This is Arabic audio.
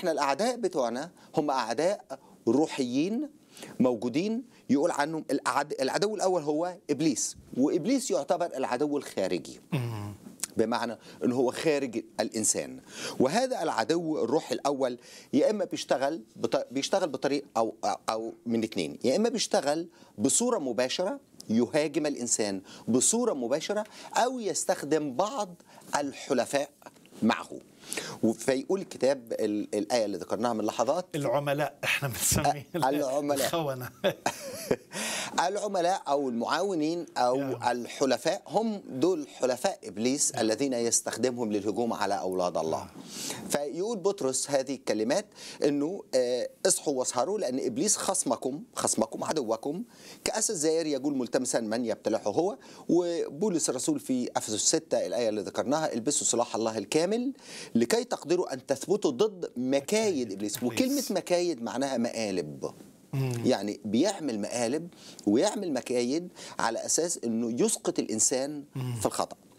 احنا الاعداء بتوعنا هم اعداء روحيين موجودين يقول عنهم العدو الاول هو ابليس وابليس يعتبر العدو الخارجي بمعنى ان هو خارج الانسان وهذا العدو الروحي الاول يا اما بيشتغل بيشتغل بطريق او او من اثنين يا اما بيشتغل بصوره مباشره يهاجم الانسان بصوره مباشره او يستخدم بعض الحلفاء معه فيقول الكتاب الايه اللي ذكرناها من لحظات العملاء احنا بنسميه العملاء الخونه العملاء او المعاونين او الحلفاء هم دول حلفاء ابليس الذين يستخدمهم للهجوم على اولاد الله فيقول بطرس هذه الكلمات انه آه، اصحوا واسهروا لان ابليس خصمكم خصمكم عدوكم كاس الزائر يجول ملتمسا من يبتلعه هو وبولس الرسول في افسس 6 الايه اللي ذكرناها البسوا صلاح الله الكامل لكي تقدروا ان تثبتوا ضد مكايد ابليس وكلمه مكايد معناها مقالب يعني بيعمل مقالب ويعمل مكايد على اساس انه يسقط الانسان في الخطأ